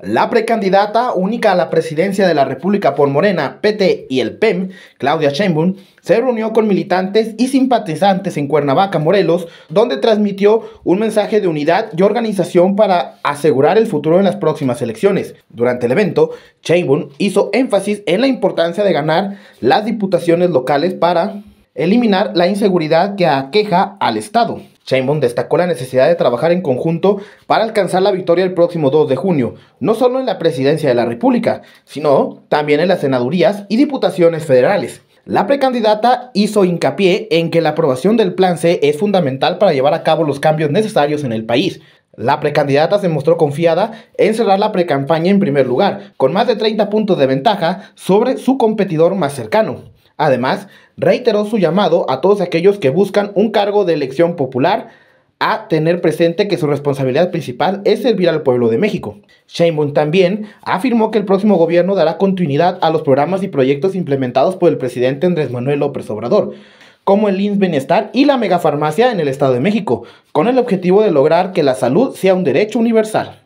La precandidata única a la presidencia de la República por Morena, PT y el PEM, Claudia Sheinbaum, se reunió con militantes y simpatizantes en Cuernavaca, Morelos, donde transmitió un mensaje de unidad y organización para asegurar el futuro en las próximas elecciones. Durante el evento, Sheinbaum hizo énfasis en la importancia de ganar las diputaciones locales para eliminar la inseguridad que aqueja al Estado. Sheinbaum destacó la necesidad de trabajar en conjunto para alcanzar la victoria el próximo 2 de junio, no solo en la presidencia de la República, sino también en las senadurías y diputaciones federales. La precandidata hizo hincapié en que la aprobación del Plan C es fundamental para llevar a cabo los cambios necesarios en el país. La precandidata se mostró confiada en cerrar la precampaña en primer lugar, con más de 30 puntos de ventaja sobre su competidor más cercano. Además, reiteró su llamado a todos aquellos que buscan un cargo de elección popular a tener presente que su responsabilidad principal es servir al pueblo de México. Sheinbaum también afirmó que el próximo gobierno dará continuidad a los programas y proyectos implementados por el presidente Andrés Manuel López Obrador, como el INS Bienestar y la megafarmacia en el Estado de México, con el objetivo de lograr que la salud sea un derecho universal.